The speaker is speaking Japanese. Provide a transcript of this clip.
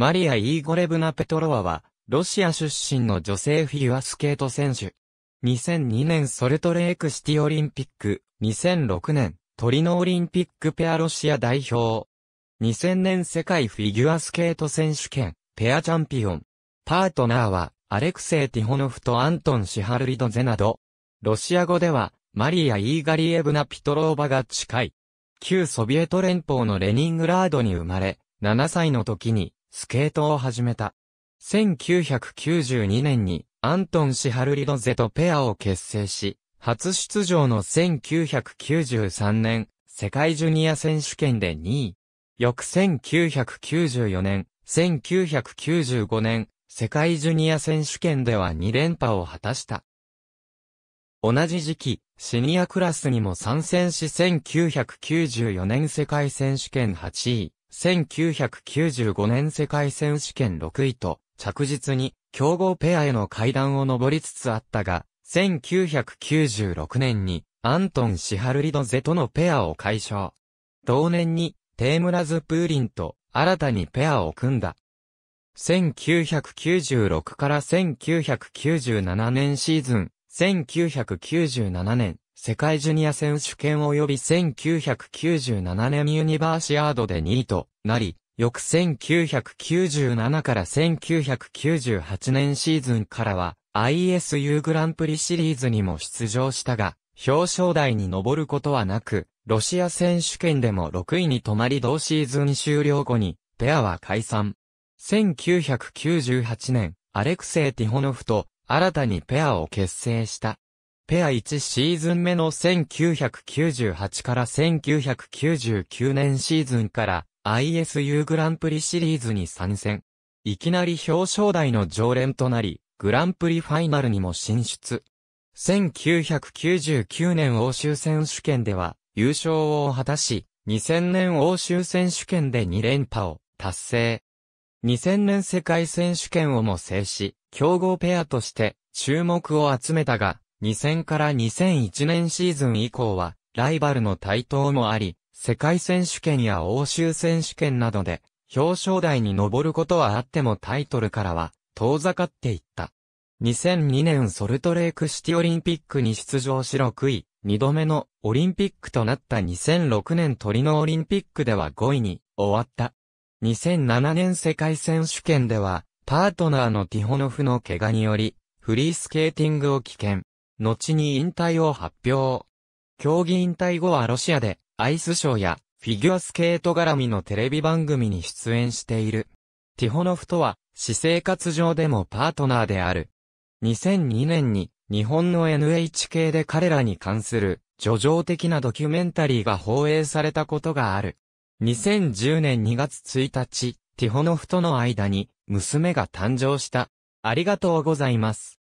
マリア・イーゴレブナ・ペトロワは、ロシア出身の女性フィギュアスケート選手。2002年ソルトレークシティオリンピック、2006年トリノオリンピックペアロシア代表。2000年世界フィギュアスケート選手権、ペアチャンピオン。パートナーは、アレクセイ・ティホノフとアントン・シハルリドゼなど、ロシア語では、マリア・イーガリエブナ・ピトローバが近い。旧ソビエト連邦のレニングラードに生まれ、7歳の時にスケートを始めた。1992年にアントン・シハルリドゼとペアを結成し、初出場の1993年、世界ジュニア選手権で2位。翌1994年、1995年、世界ジュニア選手権では2連覇を果たした。同じ時期、シニアクラスにも参戦し1994年世界選手権8位。1995年世界選手権6位と、着実に強豪ペアへの階段を上りつつあったが、1996年にアントン・シハルリドゼとのペアを解消。同年にテームラズ・プーリンと新たにペアを組んだ。1996から1997年シーズン、1997年、世界ジュニア選手権及び1997年ユニバーシアードで2位となり、翌1997から1998年シーズンからは ISU グランプリシリーズにも出場したが、表彰台に上ることはなく、ロシア選手権でも6位に止まり同シーズン終了後に、ペアは解散。1998年、アレクセイ・ティホノフと新たにペアを結成した。ペア1シーズン目の1998から1999年シーズンから ISU グランプリシリーズに参戦。いきなり表彰台の常連となり、グランプリファイナルにも進出。1999年欧州選手権では優勝を果たし、2000年欧州選手権で2連覇を達成。2000年世界選手権をも制し、強豪ペアとして注目を集めたが、2000から2001年シーズン以降は、ライバルの台頭もあり、世界選手権や欧州選手権などで、表彰台に上ることはあってもタイトルからは、遠ざかっていった。2002年ソルトレークシティオリンピックに出場し6位、2度目のオリンピックとなった2006年トリノオリンピックでは5位に終わった。2007年世界選手権では、パートナーのティホノフの怪我により、フリースケーティングを棄権。後に引退を発表。競技引退後はロシアでアイスショーやフィギュアスケート絡みのテレビ番組に出演している。ティホノフとは、私生活上でもパートナーである。2002年に日本の NHK で彼らに関する叙情的なドキュメンタリーが放映されたことがある。2010年2月1日、ティホノフとの間に娘が誕生した。ありがとうございます。